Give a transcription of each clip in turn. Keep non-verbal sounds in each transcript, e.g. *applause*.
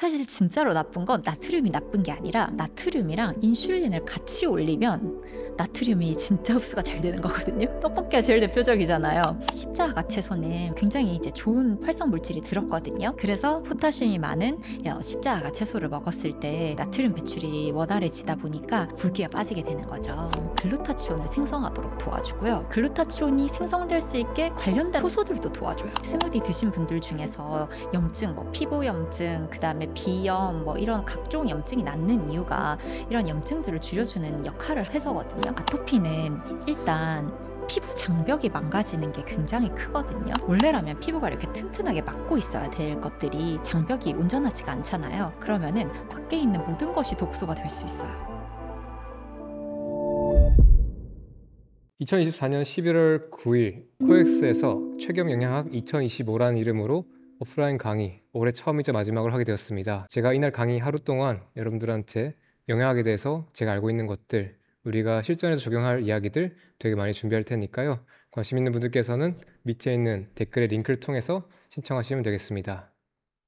사실 진짜로 나쁜 건 나트륨이 나쁜 게 아니라 나트륨이랑 인슐린을 같이 올리면 나트륨이 진짜 흡수가 잘 되는 거거든요. 떡볶이가 제일 대표적이잖아요. 십자가 채소는 굉장히 이제 좋은 활성 물질이 들었거든요. 그래서 포타슘이 많은 어, 십자가 채소를 먹었을 때 나트륨 배출이 원활해지다 보니까 굵기가 빠지게 되는 거죠. 글루타치온을 생성하도록 도와주고요. 글루타치온이 생성될 수 있게 관련된 효소들도 도와줘요. 스무디 드신 분들 중에서 염증, 뭐 피부 염증, 그다음에 비염, 뭐 이런 각종 염증이 낫는 이유가 이런 염증들을 줄여주는 역할을 해서거든요. 있어요. 아토피는 일단 피부 장벽이 망가지는 게 굉장히 크거든요. 원래라면 피부가 이렇게 튼튼하게 막고 있어야 될 것들이 장벽이 온전하지가 않잖아요. 그러면은 밖에 있는 모든 것이 독소가 될 수 있어요. 2024년 11월 9일 코엑스에서 최경 영양학 2025라는 이름으로 오프라인 강의 올해 처음이자 마지막을 하게 되었습니다. 제가 이날 강의 하루 동안 여러분들한테 영양학에 대해서 제가 알고 있는 것들 우리가 실전에서 적용할 이야기들 되게 많이 준비할 테니까요. 관심 있는 분들께서는 밑에 있는 댓글의 링크를 통해서 신청하시면 되겠습니다.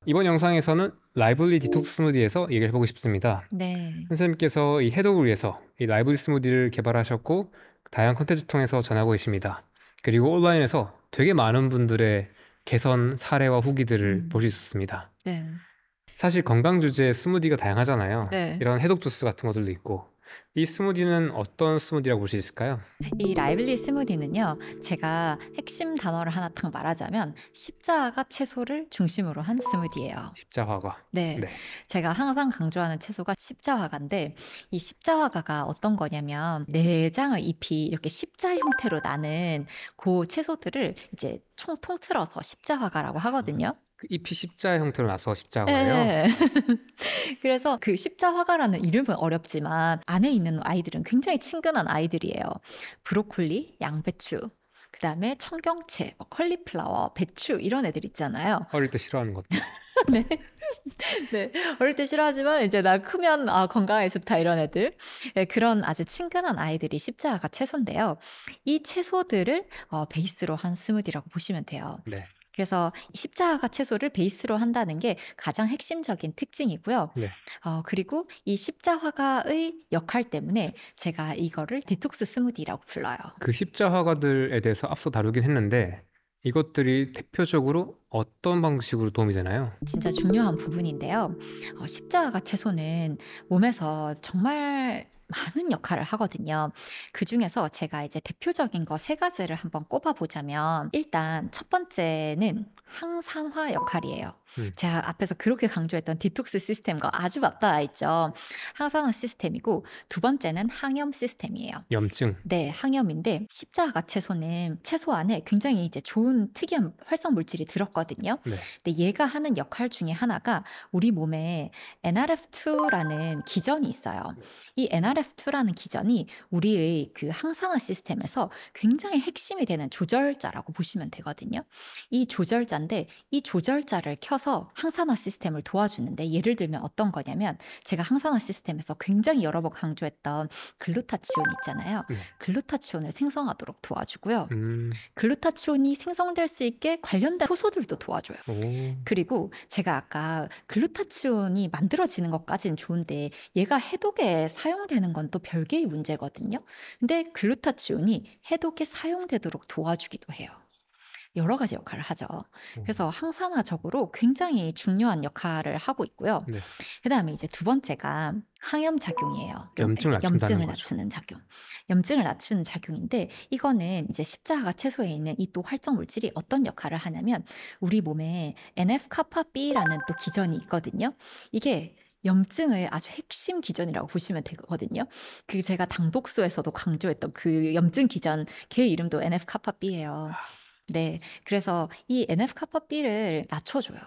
이번 영상에서는 라이블리 디톡스 스무디에서 얘기를 해보고 싶습니다. 네. 선생님께서 이 해독을 위해서 이 라이블리 스무디를 개발하셨고 다양한 컨텐츠 통해서 전하고 계십니다. 그리고 온라인에서 되게 많은 분들의 개선 사례와 후기들을 음. 볼수 있었습니다. 네. 사실 건강 주제의 스무디가 다양하잖아요. 네. 이런 해독 주스 같은 것들도 있고 이 스무디는 어떤 스무디라고 볼 수 있을까요? 이 라이블리 스무디는요. 제가 핵심 단어를 하나 딱 말하자면 십자가 채소를 중심으로 한 스무디예요. 십자화과. 네. 네. 제가 항상 강조하는 채소가 십자화가인데이십자화가가 어떤 거냐면 내장을 잎이 이렇게 십자 형태로 나는 그 채소들을 이제 총 통틀어서 십자화가라고 하거든요. 음. 그 잎이 십자 형태로 나서 십자가예요. 예, 예. *laughs* 그래서 그 십자화가라는 이름은 어렵지만 안에 있는 아이들은 굉장히 친근한 아이들이에요. 브로콜리, 양배추, 그다음에 청경채, 뭐 컬리플라워, 배추 이런 애들 있잖아요. 어릴 때 싫어하는 것 *laughs* 네. 네. 어릴 때 싫어하지만 이제 나 크면 아 건강에 좋다 이런 애들. 네, 그런 아주 친근한 아이들이 십자가 채소인데요. 이 채소들을 어, 베이스로 한 스무디라고 보시면 돼요. 네. 그래서 십자가 채소를 베이스로 한다는 게 가장 핵심적인 특징이고요. 네. 어, 그리고 이 십자화가의 역할 때문에 제가 이거를 디톡스 스무디라고 불러요. 그 십자화가들에 대해서 앞서 다루긴 했는데 이것들이 대표적으로 어떤 방식으로 도움이 되나요? 진짜 중요한 부분인데요. 어, 십자가 채소는 몸에서 정말 많은 역할을 하거든요. 그 중에서 제가 이제 대표적인 거 세 가지를 한번 꼽아보자면 일단 첫 번째는 항산화 역할이에요. 음. 제가 앞에서 그렇게 강조했던 디톡스 시스템과 아주 맞닿아 있죠. 항산화 시스템이고 두 번째는 항염 시스템이에요. 염증. 네, 항염인데 십자가 채소는 채소 안에 굉장히 이제 좋은 특이한 활성 물질이 들었거든요. 네. 근데 얘가 하는 역할 중에 하나가 우리 몸에 NRF2라는 기전이 있어요. 이 NRF PRF2라는 기전이 우리의 그 항산화 시스템에서 굉장히 핵심이 되는 조절자라고 보시면 되거든요. 이 조절자인데 이 조절자를 켜서 항산화 시스템을 도와주는데 예를 들면 어떤 거냐면 제가 항산화 시스템에서 굉장히 여러 번 강조했던 글루타치온 있잖아요. 네. 글루타치온을 생성하도록 도와주고요. 음. 글루타치온이 생성될 수 있게 관련된 효소들도 도와줘요. 그리고 제가 아까 글루타치온이 만들어지는 것까지는 좋은데 얘가 해독에 사용되는 하는 건또 별개의 문제거든요. 근데 글루타치온이 해독에 사용되도록 도와주기도 해요. 여러 가지 역할을 하죠. 음. 그래서 항산화적으로 굉장히 중요한 역할을 하고 있고요. 네. 그다음에 이제 두 번째가 항염 작용이에요. 염증을, 염증을 낮추는 거죠. 작용. 염증을 낮추는 작용인데 이거는 이제 십자가 채소에 있는 이 또 활성 물질이 어떤 역할을 하냐면 우리 몸에 NF 카파 B라는 또 기전이 있거든요. 이게 염증의 아주 핵심 기전이라고 보시면 되거든요. 그 제가 당독소에서도 강조했던 그 염증 기전 개 이름도 NF 카파 B예요. 아. 네, 그래서 이 NF 카파 B를 낮춰줘요.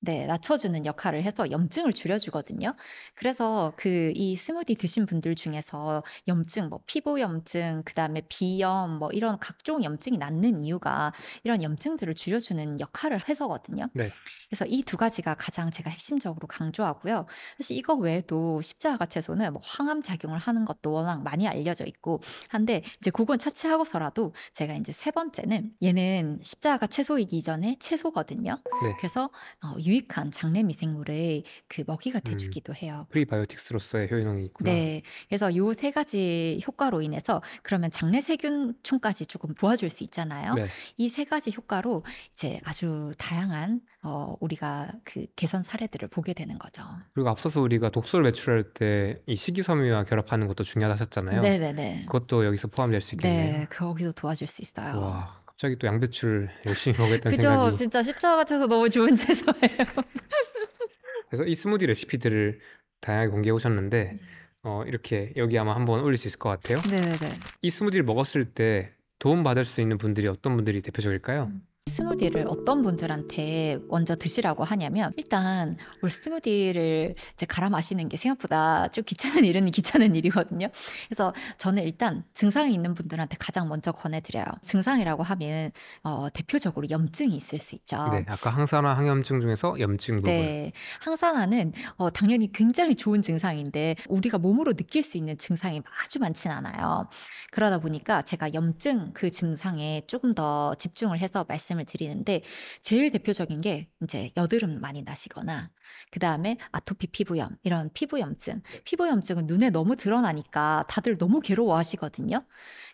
네, 낮춰주는 역할을 해서 염증을 줄여주거든요. 그래서 그 이 스무디 드신 분들 중에서 염증, 뭐 피부염증, 그 다음에 비염, 뭐 이런 각종 염증이 낫는 이유가 이런 염증들을 줄여주는 역할을 해서거든요. 네. 그래서 이 두 가지가 가장 제가 핵심적으로 강조하고요. 사실 이거 외에도 십자가 채소는 뭐황암 작용을 하는 것도 워낙 많이 알려져 있고 한데 이제 그건 차치하고서라도 제가 이제 세 번째는 얘는 십자가 채소이기 전에 채소거든요. 네. 그래서 어, 유익한 장내 미생물의 그 먹이가 음. 돼주기도 해요. 음, 프리바이오틱스로서의 효능이 있구나. 네, 그래서 요 세 가지 효과로 인해서 그러면 장내 세균총까지 조금 도와줄 수 있잖아요. 네. 이세 가지 효과로 이제 아주 다양한 어, 우리가 그 개선 사례들을 보게 되는 거죠. 그리고 앞서서 우리가 독소를 배출할 때 이 식이섬유와 결합하는 것도 중요하다 하셨잖아요. 네네네. 그것도 여기서 포함될 수 있겠네요. 네, 거기도 도와줄 수 있어요. 와. 갑자기 또 양배추를 *laughs* 열심히 먹겠다는 그죠, 생각이. 그죠. 진짜 십자가 같아서 너무 좋은 채소예요. *laughs* 그래서 이 스무디 레시피들을 다양하게 공개해 오셨는데 음. 어, 이렇게 여기 아마 한번 올릴 수 있을 것 같아요. 네네네. 이 스무디를 먹었을 때 도움 받을 수 있는 분들이 어떤 분들이 대표적일까요? 음. 스무디를 어떤 분들한테 먼저 드시라고 하냐면 일단 올 스무디를 이제 갈아 마시는 게 생각보다 좀 귀찮은 일은 *laughs* 귀찮은 일이거든요. 그래서 저는 일단 증상이 있는 분들한테 가장 먼저 권해드려요. 증상이라고 하면 어, 대표적으로 염증이 있을 수 있죠. 네, 아까 항산화 항염증 중에서 염증 부분. 네, 항산화는 어, 당연히 굉장히 좋은 증상인데 우리가 몸으로 느낄 수 있는 증상이 아주 많진 않아요. 그러다 보니까 제가 염증 그 증상에 조금 더 집중을 해서 말씀. 말씀을 드리는데 제일 대표적인 게 이제 여드름 많이 나시거나 그 다음에 아토피 피부염, 이런 피부염증. 네. 피부염증은 눈에 너무 드러나니까 다들 너무 괴로워하시거든요.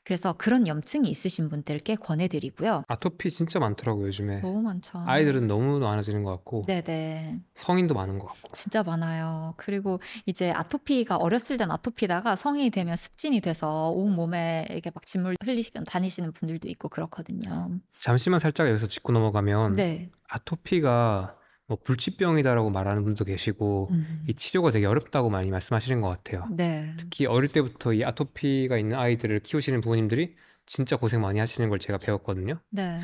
그래서 그런 염증이 있으신 분들께 권해드리고요. 아토피 진짜 많더라고요, 요즘에. 너무 많죠. 아이들은 너무 많아지는 것 같고. 네네. 성인도 많은 것 같고. 진짜 많아요. 그리고 이제 아토피가 어렸을 땐 아토피다가 성인이 되면 습진이 돼서 온 몸에 이게 막 진물 흘리시는 다니시는 분들도 있고 그렇거든요. 잠시만 살짝 여기서 짚고 넘어가면 네. 아토피가 뭐 불치병이다라고 말하는 분도 계시고 음. 이 치료가 되게 어렵다고 많이 말씀하시는 것 같아요. 네. 특히 어릴 때부터 이 아토피가 있는 아이들을 키우시는 부모님들이 진짜 고생 많이 하시는 걸 제가 배웠거든요. 네.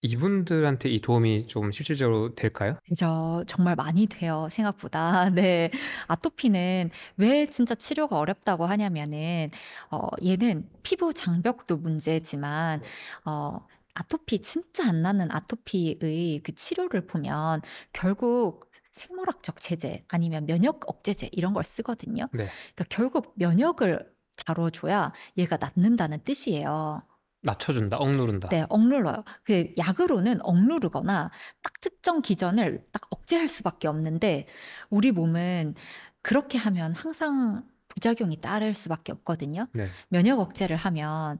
이분들한테 이 도움이 좀 실질적으로 될까요? 그죠. 정말 많이 돼요. 생각보다. *laughs* 네. 아토피는 왜 진짜 치료가 어렵다고 하냐면은, 어, 얘는 피부 장벽도 문제지만, 어, 아토피 진짜 안 나는 아토피의 그 치료를 보면 결국 생물학적 제재 아니면 면역 억제제 이런 걸 쓰거든요. 네. 그러니까 결국 면역을 다뤄줘야 얘가 낫는다는 뜻이에요. 낮춰준다, 억누른다. 네, 억눌러요. 그 약으로는 억누르거나 딱 특정 기전을 딱 억제할 수밖에 없는데 우리 몸은 그렇게 하면 항상 부작용이 따를 수밖에 없거든요. 네. 면역 억제를 하면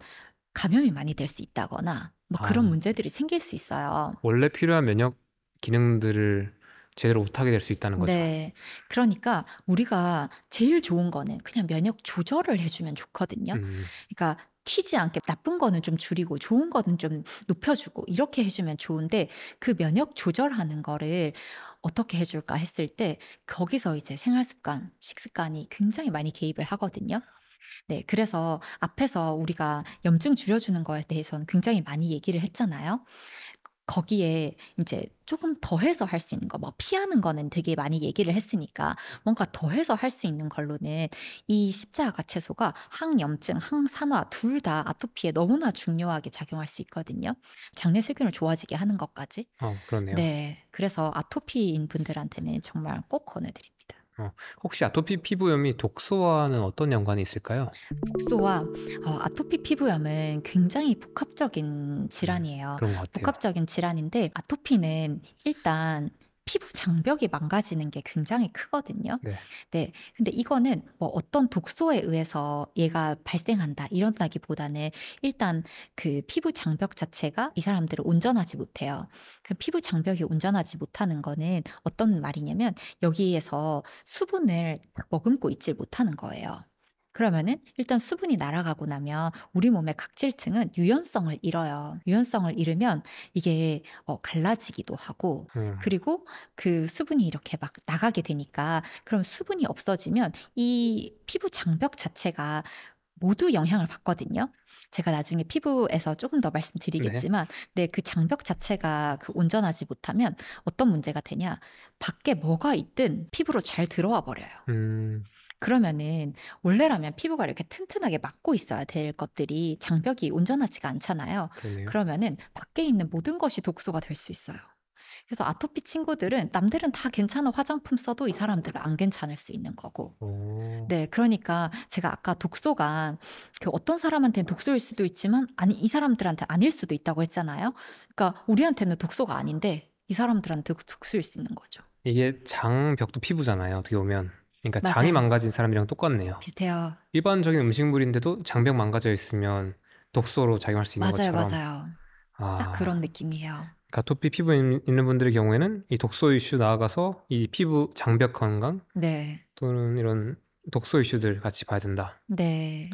감염이 많이 될 수 있다거나 뭐 아. 그런 아, 문제들이 생길 수 있어요. 원래 필요한 면역 기능들을 제대로 못하게 될 수 있다는 거죠. 네. 그러니까 우리가 제일 좋은 거는 그냥 면역 조절을 해주면 좋거든요. 음. 그러니까 튀지 않게 나쁜 거는 좀 줄이고 좋은 거는 좀 높여주고 이렇게 해주면 좋은데 그 면역 조절하는 거를 어떻게 해줄까 했을 때 거기서 이제 생활습관, 식습관이 굉장히 많이 개입을 하거든요. 네, 그래서 앞에서 우리가 염증 줄여주는 거에 대해서는 굉장히 많이 얘기를 했잖아요. 거기에 이제 조금 더해서 할 수 있는 거, 뭐 피하는 거는 되게 많이 얘기를 했으니까 뭔가 더해서 할 수 있는 걸로는 이 십자가 채소가 항염증, 항산화 둘 다 아토피에 너무나 중요하게 작용할 수 있거든요. 장내 세균을 좋아지게 하는 것까지. 어, 그러네요. 네, 그래서 아토피인 분들한테는 정말 꼭 권해드립니다. 어, 혹시 아토피 피부염이 독소와는 어떤 연관이 있을까요? 독소와 어, 아토피 피부염은 굉장히 복합적인 질환이에요. 음, 그런 것 같아요. 복합적인 질환인데 아토피는 일단 피부 장벽이 망가지는 게 굉장히 크거든요. 네. 네. 근데 이거는 뭐 어떤 독소에 의해서 얘가 발생한다 이런다기보다는 일단 그 피부 장벽 자체가 이 사람들을 온전하지 못해요. 그 피부 장벽이 온전하지 못하는 거는 어떤 말이냐면 여기에서 수분을 머금고 있질 못하는 거예요. 그러면은 일단 수분이 날아가고 나면 우리 몸의 각질층은 유연성을 잃어요. 유연성을 잃으면 이게 어, 갈라지기도 하고 음. 그리고 그 수분이 이렇게 막 나가게 되니까 그럼 수분이 없어지면 이 피부 장벽 자체가 모두 영향을 받거든요. 제가 나중에 피부에서 조금 더 말씀드리겠지만, 네. 네 그 장벽 자체가 그 온전하지 못하면 어떤 문제가 되냐. 밖에 뭐가 있든 피부로 잘 들어와 버려요. 음. 그러면은 원래라면 피부가 이렇게 튼튼하게 막고 있어야 될 것들이 장벽이 온전하지가 않잖아요. 그러네요. 그러면은 밖에 있는 모든 것이 독소가 될 수 있어요. 그래서 아토피 친구들은 남들은 다 괜찮은 화장품 써도 이 사람들은 안 괜찮을 수 있는 거고. 오. 네, 그러니까 제가 아까 독소가 그 어떤 사람한테는 독소일 수도 있지만 아니 이 사람들한테 아닐 수도 있다고 했잖아요. 그러니까 우리한테는 독소가 아닌데 이 사람들한테 독소일 수 있는 거죠. 이게 장벽도 피부잖아요. 어떻게 보면. 그러니까 맞아요. 장이 망가진 사람이랑 똑같네요. 비슷해요. 일반적인 음식물인데도 장벽 망가져 있으면 독소로 작용할 수 있는 맞아요, 것처럼. 맞아요, 맞아요. 딱 그런 느낌이에요. 그러니까 두피 피부 있는 분들의 경우에는 이 독소 이슈 나아가서 이 피부 장벽 건강 네. 또는 이런 독소 이슈들 같이 봐야 된다. 네.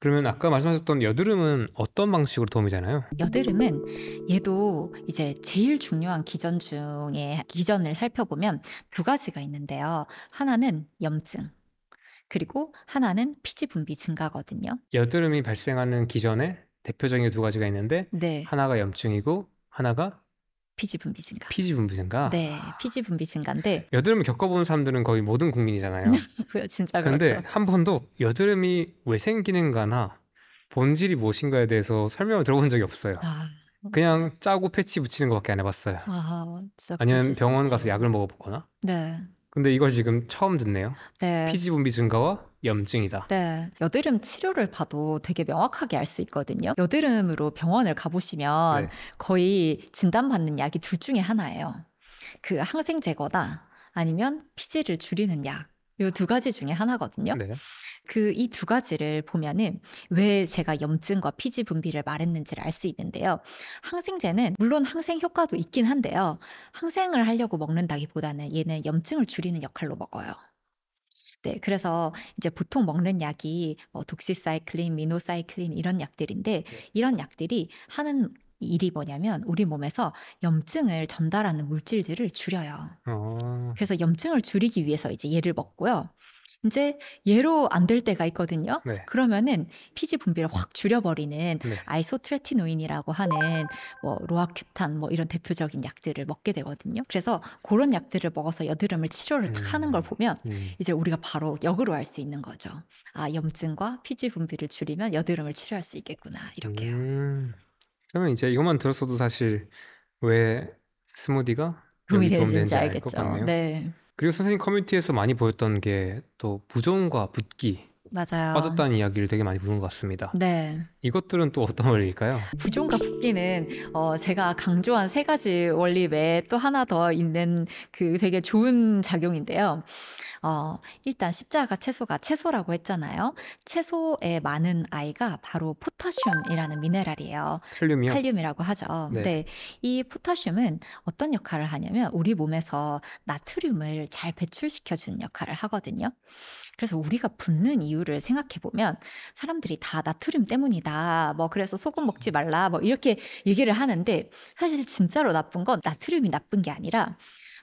그러면 아까 말씀하셨던 여드름은 어떤 방식으로 도움이 되나요? 여드름은 얘도 이제 제일 중요한 기전 중에 기전을 살펴보면 두 가지가 있는데요. 하나는 염증. 그리고 하나는 피지 분비 증가거든요. 여드름이 발생하는 기전에 대표적인 두 가지가 있는데 네. 하나가 염증이고 하나가 피지 분비 증가. 피지 분비 증가. 네, 피지 분비 증가인데 *laughs* 여드름을 겪어본 사람들은 거의 모든 국민이잖아요. *laughs* 진짜 그런데 그렇죠. 한 번도 여드름이 왜 생기는가나 본질이 무엇인가에 대해서 설명을 들어본 적이 없어요. 아, 그냥 짜고 패치 붙이는 것밖에 안 해봤어요. 아, 니면 병원 가서 약을 먹어보거나. 네. 근데 이걸 지금 처음 듣네요. 네. 피지 분비 증가와 염증이다. 네. 여드름 치료를 봐도 되게 명확하게 알 수 있거든요. 여드름으로 병원을 가보시면 네. 거의 진단받는 약이 둘 중에 하나예요. 그 항생 제거다 아니면 피지를 줄이는 약. 요두 가지 중에 하나거든요. 네. 그이 두 가지를 보면은 왜 제가 염증과 피지 분비를 말했는지를 알 수 있는데요. 항생제는 물론 항생 효과도 있긴 한데요. 항생을 하려고 먹는다기보다는 얘는 염증을 줄이는 역할로 먹어요. 네, 그래서 이제 보통 먹는 약이 뭐 독시사이클린, 미노사이클린 이런 약들인데 네. 이런 약들이 하는 일이 뭐냐면 우리 몸에서 염증을 전달하는 물질들을 줄여요. 어. 그래서 염증을 줄이기 위해서 이제 얘를 먹고요. 이제 얘로 안 될 때가 있거든요. 네. 그러면은 피지 분비를 확 줄여버리는 네. 아이소트레티노인이라고 하는 뭐 로아큐탄 뭐 이런 대표적인 약들을 먹게 되거든요. 그래서 그런 약들을 먹어서 여드름을 치료를 음. 하는 걸 음. 보면 음. 이제 우리가 바로 역으로 알 수 있는 거죠. 아 염증과 피지 분비를 줄이면 여드름을 치료할 수 있겠구나 이렇게요. 음. 그러면 이제 이것만 들었어도 사실 왜 스무디가 도움이 되는지 알겠죠. 네. 요 그리고 선생님 커뮤니티에서 많이 보였던 게 또 부종과 붓기 맞아요. 빠졌다는 이야기를 되게 많이 보는 것 같습니다. 네. 이것들은 또 어떤 원리일까요? 부종과 붓기는 어, 제가 강조한 세 가지 원리 외에 또 하나 더 있는 그 되게 좋은 작용인데요. 어, 일단 십자가 채소가 채소라고 했잖아요. 채소에 많은 아이가 바로 포타슘이라는 미네랄이에요. 칼륨이요? 칼륨이라고 하죠. 네. 네. 이 포타슘은 어떤 역할을 하냐면 우리 몸에서 나트륨을 잘 배출시켜 주는 역할을 하거든요. 그래서 우리가 붓는 이유를 생각해 보면 사람들이 다 나트륨 때문이다. 뭐 그래서 소금 먹지 말라. 뭐 이렇게 얘기를 하는데 사실 진짜로 나쁜 건 나트륨이 나쁜 게 아니라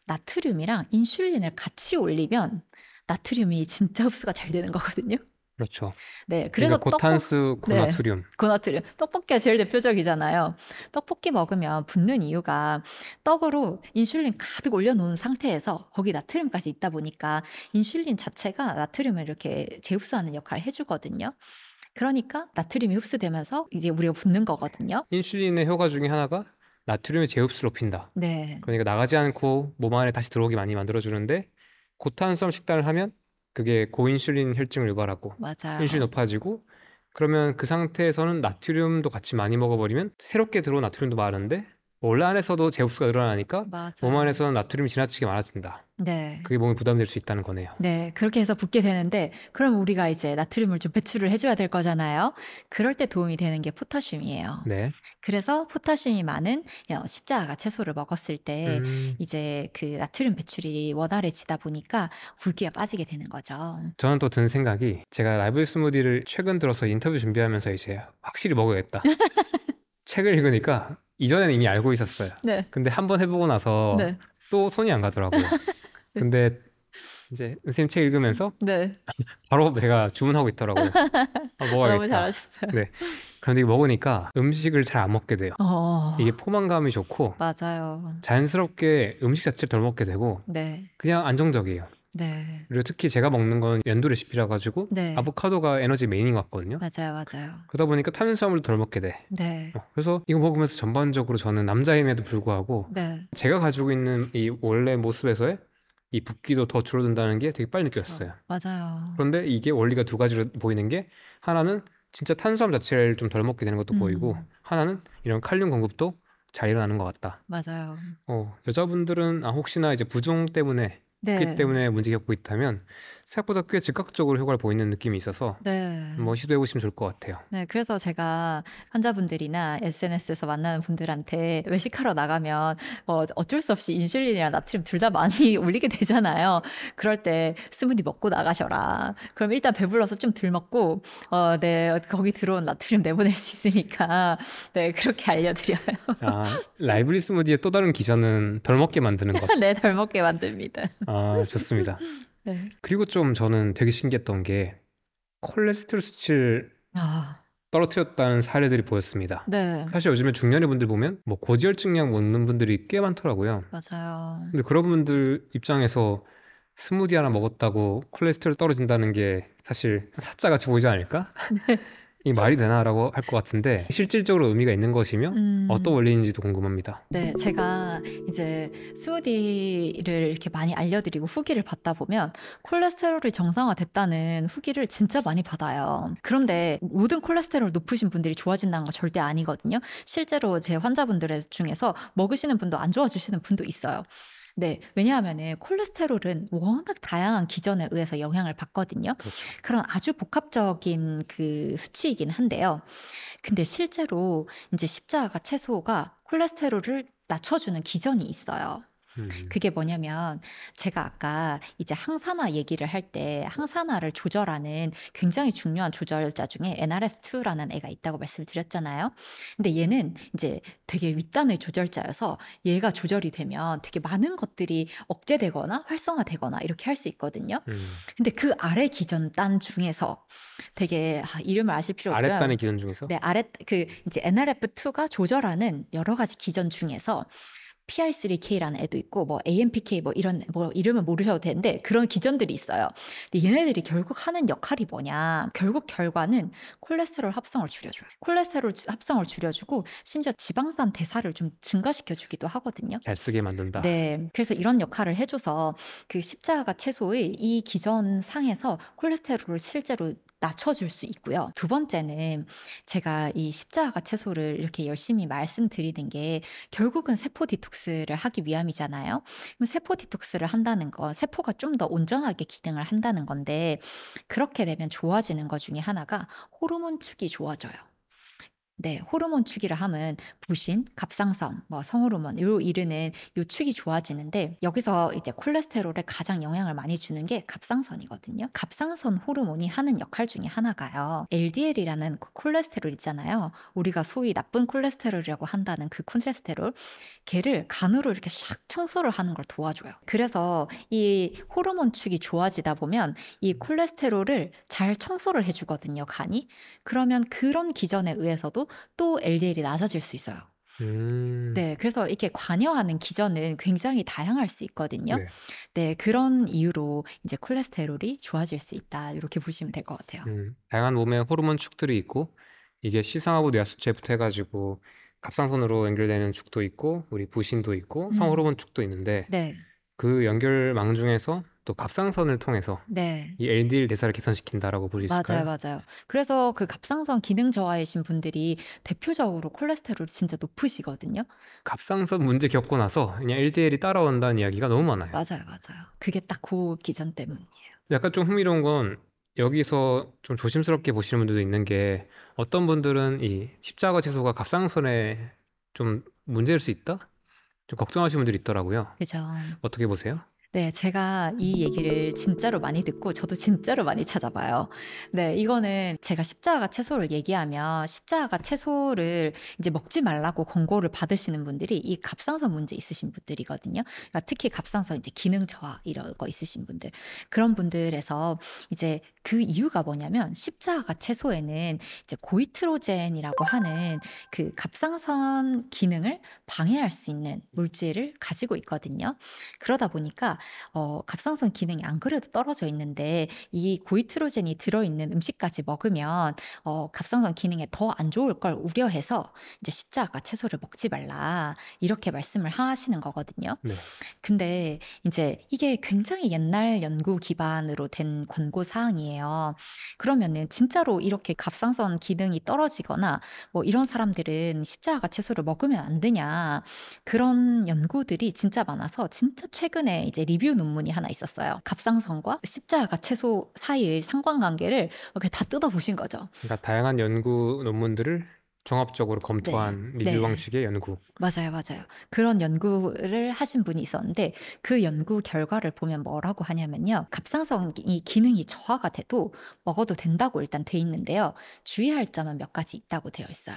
나트륨이랑 인슐린을 같이 올리면 나트륨이 진짜 흡수가 잘 되는 거거든요. 그렇죠. 네, 그래서 고탄수 떡볶... 네, 고나트륨. 네, 고나트륨. 떡볶이가 제일 대표적이잖아요. 떡볶이 먹으면 붓는 이유가 떡으로 인슐린 가득 올려놓은 상태에서 거기 나트륨까지 있다 보니까 인슐린 자체가 나트륨을 이렇게 재흡수하는 역할을 해주거든요. 그러니까 나트륨이 흡수되면서 이제 우리가 붓는 거거든요. 인슐린의 효과 중에 하나가 나트륨의 재흡수를 높인다. 네. 그러니까 나가지 않고 몸 안에 다시 들어오게 많이 만들어주는데 고탄수화물 식단을 하면 그게 고인슐린 혈증을 유발하고 맞아요. 인슐린 높아지고 그러면 그 상태에서는 나트륨도 같이 많이 먹어버리면 새롭게 들어온 나트륨도 많은데 뭐 원래 안에서도 제흡수가 늘어나니까 맞아요. 몸 안에서는 나트륨이 지나치게 많아진다. 네. 그게 몸에 부담될 수 있다는 거네요. 네. 그렇게 해서 붓게 되는데 그럼 우리가 이제 나트륨을 좀 배출을 해줘야 될 거잖아요. 그럴 때 도움이 되는 게 포타슘이에요. 네. 그래서 포타슘이 많은 어, 십자가 채소를 먹었을 때 음. 이제 그 나트륨 배출이 원활해지다 보니까 붓기가 빠지게 되는 거죠. 저는 또드 생각이 제가 라이브 스무디를 최근 들어서 인터뷰 준비하면서 이제 확실히 먹어야겠다. *laughs* 책을 읽으니까 이전에는 이미 알고 있었어요. 네. 근데 한 번 해보고 나서 네. 또 손이 안 가더라고요. 네. *laughs* 근데 이제 선생님 책 읽으면서 네. *laughs* 바로 내가 주문하고 있더라고요. 아, *laughs* 먹어야겠다. 너무 잘하셨어요. 네. 그런데 이게 먹으니까 음식을 잘 안 먹게 돼요. 어... 이게 포만감이 좋고 맞아요. 자연스럽게 음식 자체를 덜 먹게 되고 네. 그냥 안정적이에요. 네. 그리고 특히 제가 먹는 건 연두 레시피라 가지고 네. 아보카도가 에너지 메인인 것 같거든요. 맞아요, 맞아요. 그러다 보니까 탄수화물도 덜 먹게 돼. 네. 어, 그래서 이거 먹으면서 전반적으로 저는 남자임에도 불구하고 네. 제가 가지고 있는 이 원래 모습에서의 이 붓기도 더 줄어든다는 게 되게 빨리 느껴졌어요. 그렇 맞아요. 그런데 이게 원리가 두 가지로 보이는 게 하나는 진짜 탄수화물 자체를 좀 덜 먹게 되는 것도 음. 보이고 하나는 이런 칼륨 공급도 잘 일어나는 것 같다. 맞아요. 어, 여자분들은 아, 혹시나 이제 부종 때문에 네. 때문에 문제 겪고 있다면 생각보다 꽤 즉각적으로 효과를 보이는 느낌이 있어서 네. 뭐 시도해 보시면 좋을 것 같아요. 네, 그래서 제가 환자분들이나 SNS에서 만나는 분들한테 외식하러 나가면 어, 어쩔 수 없이 인슐린이랑 나트륨 둘 다 많이 *laughs* 올리게 되잖아요. 그럴 때 스무디 먹고 나가셔라. 그럼 일단 배불러서 좀 덜 먹고 어, 네, 거기 들어온 나트륨 내보낼 수 있으니까 *laughs* 네, 그렇게 알려드려요. 아, 라이브리 스무디의 또 다른 기전은 덜 먹게 만드는 것. *laughs* 네, 덜 먹게 만듭니다. 아, 좋습니다. 네. 그리고 좀 저는 되게 신기했던 게 콜레스테롤 수치를 아. 떨어뜨렸다는 사례들이 보였습니다. 네. 사실 요즘에 중년의 분들 보면 뭐 고지혈증약 먹는 분들이 꽤 많더라고요. 맞아요. 근데 그런 분들 입장에서 스무디 하나 먹었다고 콜레스테롤 떨어진다는 게 사실 사짜같이 보이지 않을까? 네. 이 말이 되나라고 할 것 같은데 실질적으로 의미가 있는 것이며 음. 어떤 원리인지도 궁금합니다. 네, 제가 이제 스무디를 이렇게 많이 알려드리고 후기를 받다 보면 콜레스테롤이 정상화됐다는 후기를 진짜 많이 받아요. 그런데 모든 콜레스테롤 높으신 분들이 좋아진다는 건 절대 아니거든요. 실제로 제 환자분들 중에서 먹으시는 분도 안 좋아지시는 분도 있어요. 네, 왜냐하면 콜레스테롤은 워낙 다양한 기전에 의해서 영향을 받거든요. 그렇죠. 그런 아주 복합적인 그 수치이긴 한데요. 근데 실제로 이제 십자가 채소가 콜레스테롤을 낮춰주는 기전이 있어요. 음. 그게 뭐냐면 제가 아까 이제 항산화 얘기를 할 때 항산화를 조절하는 굉장히 중요한 조절자 중에 NRF2라는 애가 있다고 말씀드렸잖아요. 근데 얘는 이제 되게 윗단의 조절자여서 얘가 조절이 되면 되게 많은 것들이 억제되거나 활성화되거나 이렇게 할 수 있거든요. 음. 근데 그 아래 기전단 중에서 되게 아, 이름을 아실 필요 없죠. 아랫단의 기전 중에서? 네, 아랫 그 이제 NRF2가 조절하는 여러 가지 기전 중에서 PI3K라는 애도 있고 뭐 AMPK 뭐 이런 뭐 이름은 모르셔도 되는데 그런 기전들이 있어요. 근데 얘네들이 결국 하는 역할이 뭐냐? 결국 결과는 콜레스테롤 합성을 줄여줘요. 콜레스테롤 합성을 줄여주고 심지어 지방산 대사를 좀 증가시켜 주기도 하거든요. 잘 쓰게 만든다. 네. 그래서 이런 역할을 해줘서 그 십자가 채소의 이 기전 상에서 콜레스테롤을 실제로 낮춰줄 수 있고요. 두 번째는 제가 이 십자가 채소를 이렇게 열심히 말씀드리는 게 결국은 세포 디톡스를 하기 위함이잖아요. 그럼 세포 디톡스를 한다는 건 세포가 좀 더 온전하게 기능을 한다는 건데 그렇게 되면 좋아지는 것 중에 하나가 호르몬 축이 좋아져요. 네, 호르몬 축이라 함은 부신, 갑상선, 뭐 성호르몬 요 이르는 요 축이 좋아지는데 여기서 이제 콜레스테롤에 가장 영향을 많이 주는 게 갑상선이거든요. 갑상선 호르몬이 하는 역할 중에 하나가요. LDL이라는 그 콜레스테롤 있잖아요. 우리가 소위 나쁜 콜레스테롤이라고 한다는 그 콜레스테롤 걔를 간으로 이렇게 샥 청소를 하는 걸 도와줘요. 그래서 이 호르몬 축이 좋아지다 보면 이 콜레스테롤을 잘 청소를 해주거든요, 간이. 그러면 그런 기전에 의해서도 또 LDL이 낮아질 수 있어요. 음. 네, 그래서 이렇게 관여하는 기전은 굉장히 다양할 수 있거든요. 네. 네. 그런 이유로 이제 콜레스테롤이 좋아질 수 있다 이렇게 보시면 될 것 같아요. 음. 다양한 몸에 호르몬 축들이 있고 이게 시상하고 뇌하수체부터 해가지고 갑상선으로 연결되는 축도 있고 우리 부신도 있고 음. 성호르몬 음. 축도 있는데 네. 그 연결망 중에서 또 갑상선을 통해서 네. 이 LDL 대사를 개선시킨다라고 볼 수 있을까요? 맞아요, 맞아요. 그래서 그 갑상선 기능 저하이신 분들이 대표적으로 콜레스테롤 진짜 높으시거든요. 갑상선 문제 겪고 나서 그냥 LDL이 따라온다는 이야기가 너무 많아요. 맞아요, 맞아요. 그게 딱 그 기전 때문이에요. 약간 좀 흥미로운 건 여기서 좀 조심스럽게 보시는 분들도 있는 게 어떤 분들은 이 십자가 채소가 갑상선에 좀 문제일 수 있다? 좀 걱정하시는 분들이 있더라고요. 그죠. 어떻게 보세요? 네, 제가 이 얘기를 진짜로 많이 듣고 저도 진짜로 많이 찾아봐요. 네, 이거는 제가 십자가 채소를 얘기하면 십자가 채소를 이제 먹지 말라고 권고를 받으시는 분들이 이 갑상선 문제 있으신 분들이거든요. 그러니까 특히 갑상선 이제 기능 저하 이런 거 있으신 분들 그런 분들에서 이제 그 이유가 뭐냐면 십자가 채소에는 이제 고이트로젠이라고 하는 그 갑상선 기능을 방해할 수 있는 물질을 가지고 있거든요. 그러다 보니까 어, 갑상선 기능이 안 그래도 떨어져 있는데 이 고이트로젠이 들어있는 음식까지 먹으면 어, 갑상선 기능에 더 안 좋을 걸 우려해서 이제 십자가 채소를 먹지 말라 이렇게 말씀을 하시는 거거든요. 네. 근데 이제 이게 굉장히 옛날 연구 기반으로 된 권고 사항이에요. 말이에요. 그러면은 진짜로 이렇게 갑상선 기능이 떨어지거나 뭐 이런 사람들은 십자가 채소를 먹으면 안 되냐 그런 연구들이 진짜 많아서 진짜 최근에 이제 리뷰 논문이 하나 있었어요. 갑상선과 십자가 채소 사이의 상관관계를 이렇게 다 뜯어보신 거죠. 그러니까 다양한 연구 논문들을 종합적으로 검토한 네. 리뷰 네. 방식의 연구. 맞아요, 맞아요. 그런 연구를 하신 분이 있었는데 그 연구 결과를 보면 뭐라고 하냐면요. 갑상선이 기능이 저하가 돼도 먹어도 된다고 일단 돼 있는데요. 주의할 점은 몇 가지 있다고 되어 있어요.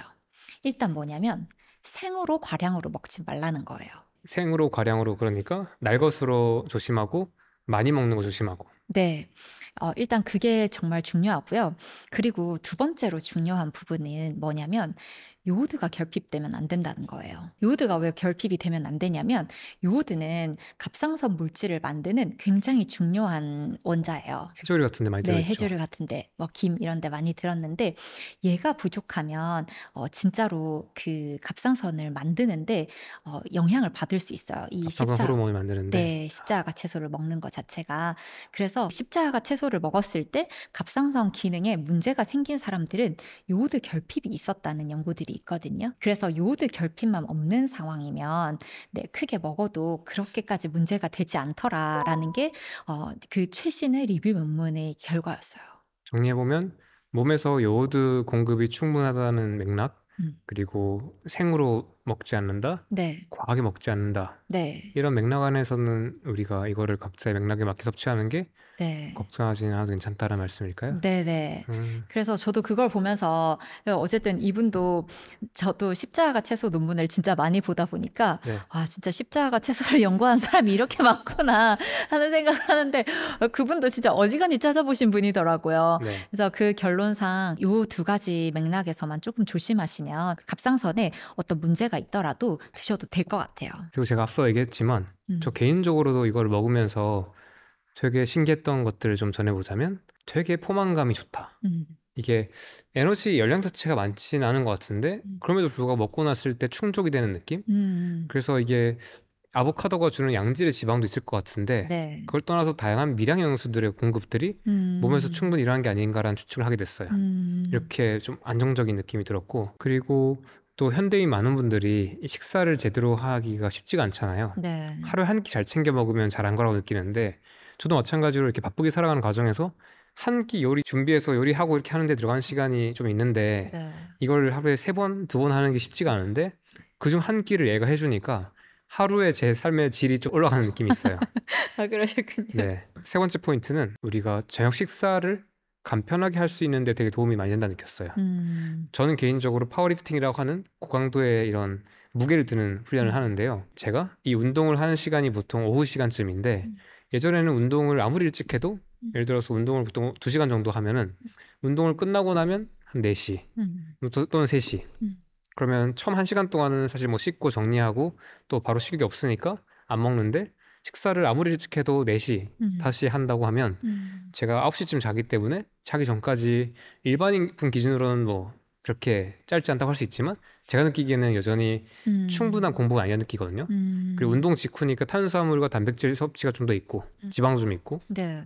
일단 뭐냐면 생으로 과량으로 먹지 말라는 거예요. 생으로 과량으로 그러니까 날 것으로 조심하고 많이 먹는 거 조심하고. 네. 어, 일단 그게 정말 중요하고요. 그리고 두 번째로 중요한 부분은 뭐냐면 요오드가 결핍되면 안 된다는 거예요. 요오드가 왜 결핍이 되면 안 되냐면 요오드는 갑상선 물질을 만드는 굉장히 중요한 원자예요. 해조류 같은데 많이 들었죠. 네, 해조류 같은데 뭐 김 이런데 많이 들었는데 얘가 부족하면 어, 진짜로 그 갑상선을 만드는데 어, 영향을 받을 수 있어요. 이 갑상선 십자, 호르몬을 만드는데 네, 십자가 채소를 먹는 것 자체가 그래서 십자가 채소를 먹었을 때 갑상선 기능에 문제가 생긴 사람들은 요오드 결핍이 있었다는 연구들이 있거든요. 그래서 요오드 결핍만 없는 상황이면 네, 크게 먹어도 그렇게까지 문제가 되지 않더라라는 게그 어, 그 최신의 리뷰 논문의 결과였어요. 정리해 보면 몸에서 요오드 공급이 충분하다는 맥락 음. 그리고 생으로 먹지 않는다, 네. 과하게 먹지 않는다 네. 이런 맥락 안에서는 우리가 이거를 각자의 맥락에 맞게 섭취하는 게 네. 걱정하지는 않아도 괜찮다는 말씀일까요? 네네. 네. 음. 그래서 저도 그걸 보면서 어쨌든 이분도 저도 십자가 채소 논문을 진짜 많이 보다 보니까 네. 와 아, 진짜 십자가 채소를 연구한 사람이 이렇게 많구나 하는 생각하는데 을 그분도 진짜 어지간히 찾아보신 분이더라고요. 네. 그래서 그 결론상 요 두 가지 맥락에서만 조금 조심하시면 갑상선에 어떤 문제가 있더라도 드셔도 될 것 같아요. 그리고 제가 앞서 얘기했지만 음. 저 개인적으로도 이걸 먹으면서 되게 신기했던 것들을 좀 전해보자면 되게 포만감이 좋다. 음. 이게 에너지 열량 자체가 많지는 않은 것 같은데 음. 그럼에도 불구하고 먹고 났을 때 충족이 되는 느낌. 음, 음. 그래서 이게 아보카도가 주는 양질의 지방도 있을 것 같은데 네. 그걸 떠나서 다양한 미량 영수들의 공급들이 음. 몸에서 충분히 일어난 게 아닌가라는 추측을 하게 됐어요. 음. 이렇게 좀 안정적인 느낌이 들었고 그리고 또 현대인 많은 분들이 식사를 제대로 하기가 쉽지가 않잖아요. 네. 하루에 한 끼 잘 챙겨 먹으면 잘한 거라고 느끼는데 저도 마찬가지로 이렇게 바쁘게 살아가는 과정에서 한 끼 요리 준비해서 요리하고 이렇게 하는데 들어간 시간이 좀 있는데 네. 이걸 하루에 세 번, 두 번 하는 게 쉽지가 않은데 그중 한 끼를 얘가 해주니까 하루에 제 삶의 질이 좀 올라가는 느낌이 있어요. *laughs* 아 그러셨군요. 네. 세 번째 포인트는 우리가 저녁 식사를 간편하게 할 수 있는데 되게 도움이 많이 된다 느꼈어요. 음. 저는 개인적으로 파워리프팅이라고 하는 고강도의 이런 무게를 드는 훈련을 음. 하는데요. 제가 이 운동을 하는 시간이 보통 오후 시간쯤인데 음. 예전에는 운동을 아무리 일찍 해도 음. 예를 들어서 운동을 보통 두시간 정도 하면은 음. 운동을 끝나고 나면 한 네시 음. 또는 세시 그러면 처음 한시간 동안은 사실 뭐 씻고 정리하고 또 바로 식욕이 없으니까 안 먹는데 식사를 아무리 일찍 해도 네시 다시 한다고 하면 제가 아홉 시쯤 자기 때문에 자기 전까지 일반인 분 기준으로는 뭐 그렇게 짧지 않다고 할 수 있지만 제가 느끼기에는 여전히 음. 충분한 공복가 아니라 느끼거든요. 음. 그리고 운동 직후니까 탄수화물과 단백질 섭취가 좀 더 있고 음. 지방좀 있고. 네.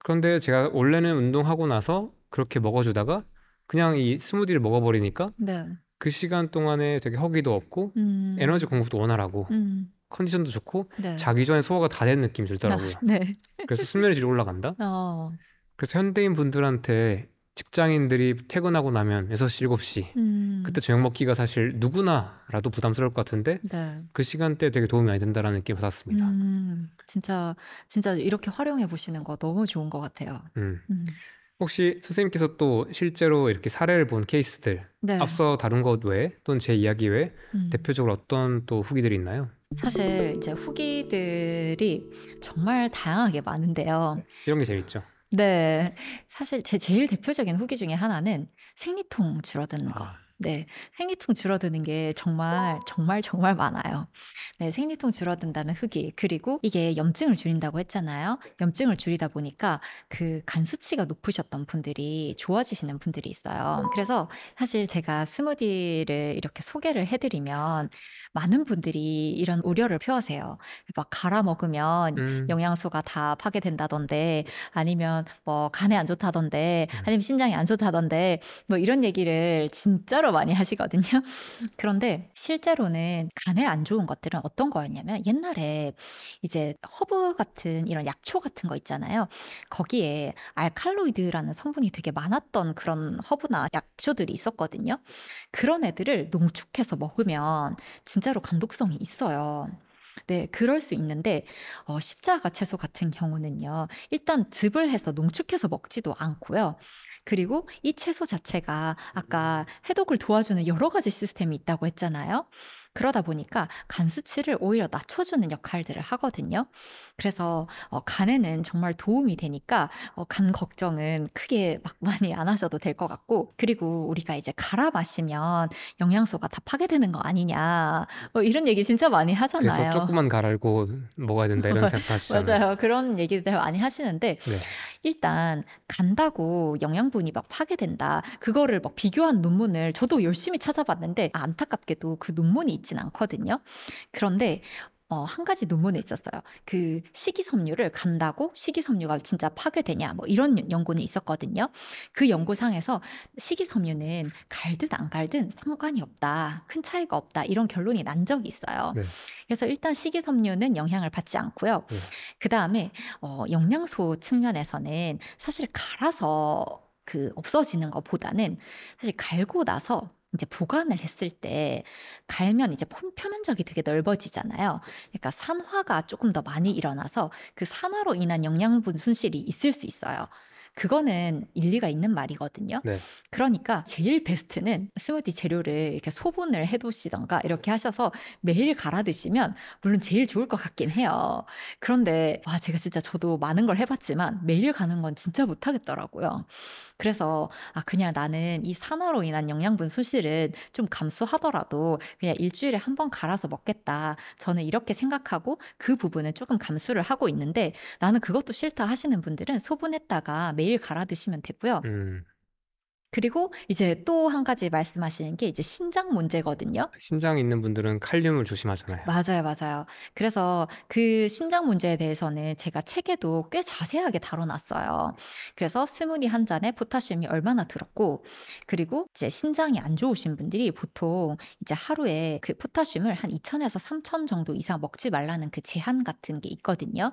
그런데 제가 원래는 운동하고 나서 그렇게 먹어주다가 그냥 이 스무디를 먹어버리니까 네. 그 시간 동안에 되게 허기도 없고 음. 에너지 공급도 원활하고 음. 컨디션도 좋고 네. 자기 전에 소화가 다 된 느낌이 아, 들더라고요. 네. 그래서 수면의 질이 올라간다. 어. 그래서 현대인 분들한테 직장인들이 퇴근하고 나면 6시, 7시 음. 그때 저녁 먹기가 사실 누구나라도 부담스러울 것 같은데 네. 그 시간대에 되게 도움이 많이 된다라는 느낌 받았습니다. 음. 진짜 진짜 이렇게 활용해 보시는 거 너무 좋은 것 같아요. 음. 음. 혹시 선생님께서 또 실제로 이렇게 사례를 본 케이스들 네. 앞서 다룬 것 외에 또는 제 이야기 외에 음. 대표적으로 어떤 또 후기들이 있나요? 사실 이제 후기들이 정말 다양하게 많은데요. 이런 게 재밌죠. 네. 사실 제 제일 대표적인 후기 중에 하나는 생리통 줄어드는 거. 아. 네, 생리통 줄어드는 게 정말 정말 정말 많아요. 네, 생리통 줄어든다는 흑이 그리고 이게 염증을 줄인다고 했잖아요. 염증을 줄이다 보니까 그 간 수치가 높으셨던 분들이 좋아지시는 분들이 있어요. 그래서 사실 제가 스무디를 이렇게 소개를 해드리면 많은 분들이 이런 우려를 표하세요. 막 갈아 먹으면 음. 영양소가 다 파괴된다던데 아니면 뭐 간에 안 좋다던데 음. 아니면 신장에 안 좋다던데 뭐 이런 얘기를 진짜로 통으로 많이 하시거든요. *laughs* 그런데 실제로는 간에 안 좋은 것들은 어떤 거였냐면 옛날에 이제 허브 같은 이런 약초 같은 거 있잖아요. 거기에 알칼로이드라는 성분이 되게 많았던 그런 허브나 약초들이 있었거든요. 그런 애들을 농축해서 먹으면 진짜로 간독성이 있어요. 네, 그럴 수 있는데 어, 십자가 채소 같은 경우는요. 일단 즙을 해서 농축해서 먹지도 않고요. 그리고 이 채소 자체가 아까 해독을 도와주는 여러 가지 시스템이 있다고 했잖아요. 그러다 보니까 간 수치를 오히려 낮춰주는 역할들을 하거든요. 그래서 어, 간에는 정말 도움이 되니까 어, 간 걱정은 크게 막 *laughs* 많이 안 하셔도 될 것 같고 그리고 우리가 이제 갈아 마시면 영양소가 다 파괴되는 거 아니냐 뭐 이런 얘기 진짜 많이 하잖아요. 그래서 조금만 갈아고 먹어야 된다 이런 생각 하시잖아요. *laughs* 맞아요. 그런 얘기들 많이 하시는데 네. 일단 간다고 영양분이 막 파괴된다. 그거를 막 비교한 논문을 저도 열심히 찾아봤는데 안타깝게도 그 논문이 있진 않거든요. 그런데 어, 한 가지 논문에 음. 있었어요. 그 식이섬유를 간다고 식이섬유가 진짜 파괴되냐 뭐 이런 연구는 있었거든요. 그 연구상에서 식이섬유는 갈듯안 갈든 상관이 없다. 큰 차이가 없다. 이런 결론이 난 적이 있어요. 네. 그래서 일단 식이섬유는 영향을 받지 않고요. 네. 그다음에 어, 영양소 측면에서는 사실 갈아서 그 없어지는 것보다는 사실 갈고 나서 이제 보관을 했을 때 갈면 이제 표면적이 되게 넓어지잖아요. 그러니까 산화가 조금 더 많이 일어나서 그 산화로 인한 영양분 손실이 있을 수 있어요. 그거는 일리가 있는 말이거든요. 네. 그러니까 제일 베스트는 스무디 재료를 이렇게 소분을 해두시던가 이렇게 하셔서 매일 갈아 드시면 물론 제일 좋을 것 같긴 해요. 그런데 와 제가 진짜 저도 많은 걸 해봤지만 매일 가는 건 진짜 못하겠더라고요. 그래서 아 그냥 나는 이 산화로 인한 영양분 손실은 좀 감수하더라도 그냥 일주일에 한 번 갈아서 먹겠다. 저는 이렇게 생각하고 그 부분은 조금 감수를 하고 있는데 나는 그것도 싫다 하시는 분들은 소분했다가 매일 매일 갈아 드시면 되고요. 음. 그리고 이제 또 한 가지 말씀하시는 게 이제 신장 문제거든요. 그 신장 있는 분들은 칼륨을 조심하잖아요. 맞아요, 맞아요. 그래서 그 신장 문제에 대해서는 제가 책에도 꽤 자세하게 다뤄놨어요. 그래서 스무디 한 잔에 포타슘이 얼마나 들었고, 그리고 이제 신장이 안 좋으신 분들이 보통 이제 하루에 그 포타슘을 한 2천에서 3천 정도 이상 먹지 말라는 그 제한 같은 게 있거든요.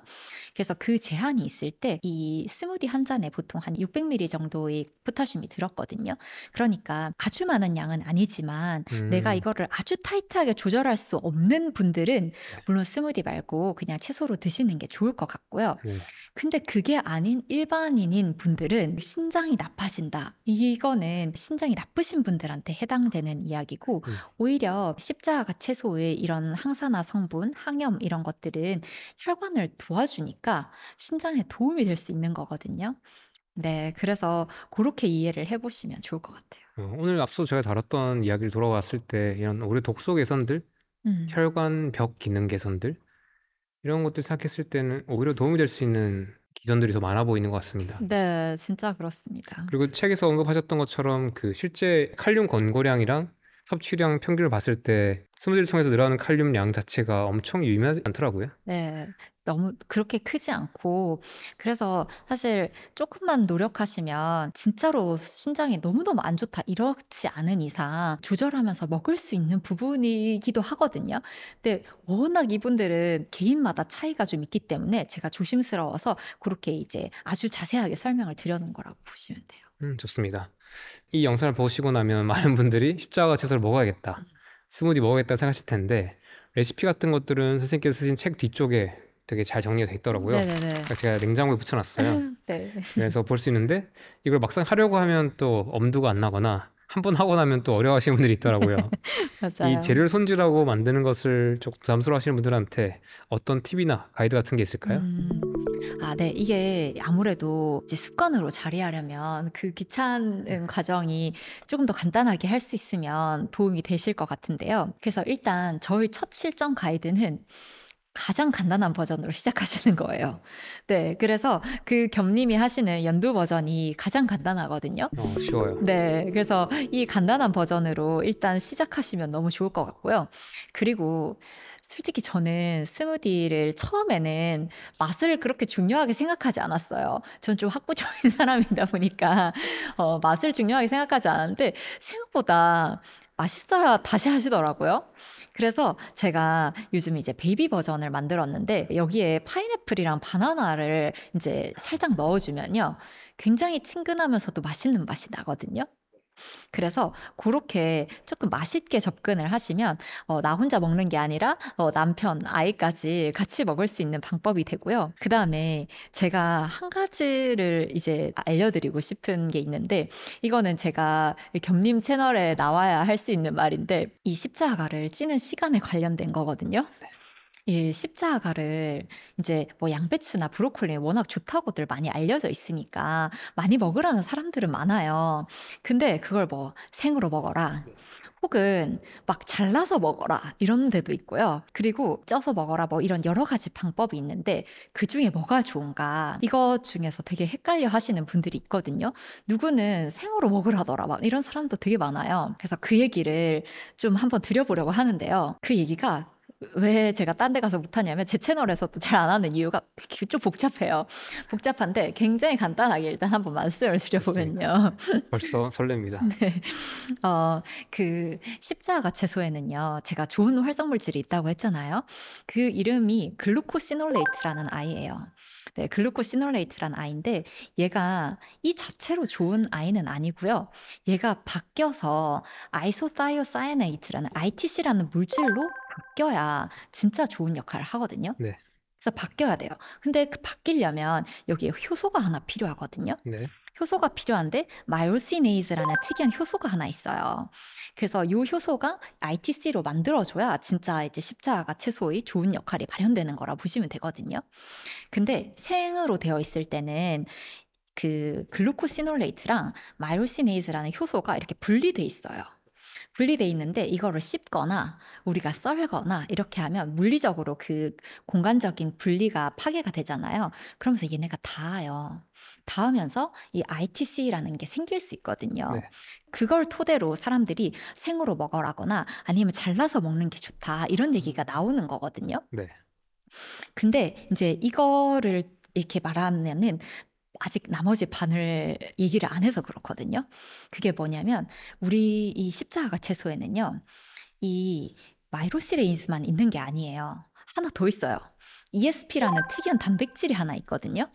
그래서 그 제한이 있을 때 이 스무디 한 잔에 보통 한 600ml 정도의 포타슘이 들었거든요. 거거든요. 그러니까 아주 많은 양은 아니지만 음. 내가 이거를 아주 타이트하게 조절할 수 없는 분들은 네. 물론 스무디 말고 그냥 채소로 드시는 게 좋을 것 같고요. 음. 근데 그게 아닌 일반인인 분들은 신장이 나빠진다. 이거는 신장이 나쁘신 분들한테 해당되는 이야기고 음. 오히려 십자가 채소의 이런 항산화 성분, 항염 이런 것들은 혈관을 도와주니까 신장에 도움이 될 수 있는 거거든요. 네, 그래서 그렇게 이해를 해보시면 좋을 것 같아요. 어, 오늘 앞서 제가 다뤘던 이야기를 돌아왔을 때 이런 우리 독소 개선들, 음. 혈관 벽 기능 개선들 이런 것들 생각했을 때는 오히려 도움이 될 수 있는 기전들이 더 많아 보이는 것 같습니다. 네, 진짜 그렇습니다. 그리고 책에서 언급하셨던 것처럼 그 실제 칼륨 권고량이랑 섭취량 평균을 봤을 때 스무디를 통해서 늘어나는 칼륨량 자체가 엄청 유의미하지 않더라고요. 네. 너무 그렇게 크지 않고 그래서 사실 조금만 노력하시면 진짜로 신장이 너무너무 안 좋다 이렇지 않은 이상 조절하면서 먹을 수 있는 부분이기도 하거든요. 근데 워낙 이분들은 개인마다 차이가 좀 있기 때문에 제가 조심스러워서 그렇게 이제 아주 자세하게 설명을 드려놓은 거라고 보시면 돼요. 음, 좋습니다. 이 영상을 보시고 나면 *laughs* 많은 분들이 십자가 채소를 먹어야겠다. 음. 스무디 먹어야겠다 생각하실 텐데 레시피 같은 것들은 선생님께서 쓰신 책 뒤쪽에 되게 잘 정리가 돼 있더라고요. 음, 그러니까 제가 냉장고에 붙여놨어요. *laughs* 네. 그래서 볼 수 있는데 이걸 막상 하려고 하면 또 엄두가 안 나거나 한번 하고 나면 또 어려워하시는 분들이 있더라고요. *laughs* 이 재료를 손질하고 만드는 것을 조금 부담스러워하시는 분들한테 어떤 팁이나 가이드 같은 게 있을까요? 음. 아, 네. 이게 아무래도 이제 습관으로 자리하려면 그 귀찮은 과정이 조금 더 간단하게 할 수 있으면 도움이 되실 것 같은데요. 그래서 일단 저희 첫 실전 가이드는 가장 간단한 버전으로 시작하시는 거예요. 네, 그래서 그 겸님이 하시는 연두 버전이 가장 간단하거든요. 어, 쉬워요. 네, 그래서 이 간단한 버전으로 일단 시작하시면 너무 좋을 것 같고요. 그리고 솔직히 저는 스무디를 처음에는 맛을 그렇게 중요하게 생각하지 않았어요. 전 좀 학구적인 *laughs* 사람이다 보니까 어, 맛을 중요하게 생각하지 않았는데 생각보다 맛있어야 다시 하시더라고요. 그래서 제가 요즘 이제 베이비 버전을 만들었는데 여기에 파인애플이랑 바나나를 이제 살짝 넣어주면요. 굉장히 친근하면서도 맛있는 맛이 나거든요. 그래서 그렇게 조금 맛있게 접근을 하시면 어, 나 혼자 먹는 게 아니라 어, 남편, 아이까지 같이 먹을 수 있는 방법이 되고요. 그 다음에 제가 한 가지를 이제 알려드리고 싶은 게 있는데 이거는 제가 겸님 채널에 나와야 할 수 있는 말인데 이 십자가를 찌는 시간에 관련된 거거든요. 네. 예, 십자가를 이제 뭐 양배추나 브로콜리 워낙 좋다고들 많이 알려져 있으니까 많이 먹으라는 사람들은 많아요. 근데 그걸 뭐 생으로 먹어라. 혹은 막 잘라서 먹어라 이런 데도 있고요. 그리고 쪄서 먹어라 뭐 이런 여러 가지 방법이 있는데 그 중에 뭐가 좋은가 이것 중에서 되게 헷갈려 하시는 분들이 있거든요. 누구는 생으로 먹으라더라 막 이런 사람도 되게 많아요. 그래서 그 얘기를 좀 한번 드려보려고 하는데요. 그 얘기가 왜 제가 딴 데 가서 못하냐면 제 채널에서 도잘 안 하는 이유가 좀 복잡해요. 복잡한데 굉장히 간단하게 일단 한번 말씀을 드려보면요. *laughs* 벌써 설렙니다. 네. 어, 그 십자가 채소에는요. 제가 좋은 활성물질이 있다고 했잖아요. 그 이름이 글루코시놀레이트라는 아이예요. 네, 글루코시놀레이트란 아이인데 얘가 이 자체로 좋은 아이는 아니고요. 얘가 바뀌어서 아이소사이오사이네이트라는 ITC라는 물질로 바뀌어야 진짜 좋은 역할을 하거든요. 네. 그래서 바뀌어야 돼요. 근데 그 바뀌려면 여기에 효소가 하나 필요하거든요. 네. 효소가 필요한데 마요시네이즈라는 이 특이한 효소가 하나 있어요. 그래서 이 효소가 ITC로 만들어줘야 진짜 이제 십자가 채소의 좋은 역할이 발현되는 거라 보시면 되거든요. 근데 생으로 되어 있을 때는 그 글루코시놀레이트랑 마요시네이즈라는 이 효소가 이렇게 분리돼 있어요. 분리돼 있는데 이거를 씹거나 우리가 썰거나 이렇게 하면 물리적으로 그 공간적인 분리가 파괴가 되잖아요. 그러면서 얘네가 닿아요. 닿으면서 이 ITC라는 게 생길 수 있거든요. 네. 그걸 토대로 사람들이 생으로 먹어라거나 아니면 잘라서 먹는 게 좋다 이런 얘기가 나오는 거거든요. 네. 근데 이제 이거를 이렇게 말하면은 아직 나머지 반을 얘기를 안 해서 그렇거든요. 그게 뭐냐면 우리 이 십자가 채소에는요. 이 마이로시레인스만 있는 게 아니에요. 하나 더 있어요. ESP라는 특이한 단백질이 하나 있거든요.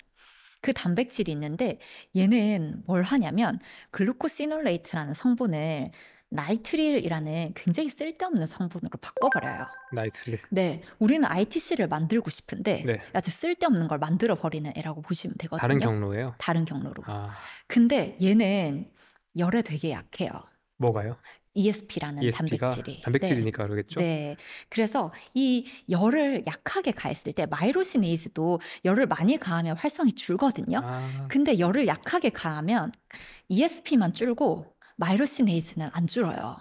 그 단백질이 있는데 얘는 뭘 하냐면 글루코시놀레이트라는 성분을 나이트릴이라는 굉장히 쓸데없는 성분으로 바꿔버려요. 나이트릴. 네, 우리는 ITC를 만들고 싶은데 네. 아주 쓸데없는 걸 만들어 버리는 애라고 보시면 되거든요. 다른 경로예요? 다른 경로로. 아. 근데 얘는 열에 되게 약해요. 뭐가요? ESP라는 e 단백질이 단백질이니까 네. 그러겠죠. 네. 그래서 이 열을 약하게 가했을 때마이로시네이즈도 열을 많이 가하면 활성이 줄거든요. 아. 근데 열을 약하게 가하면 ESP만 줄고 마이로시네이즈는안 줄어요.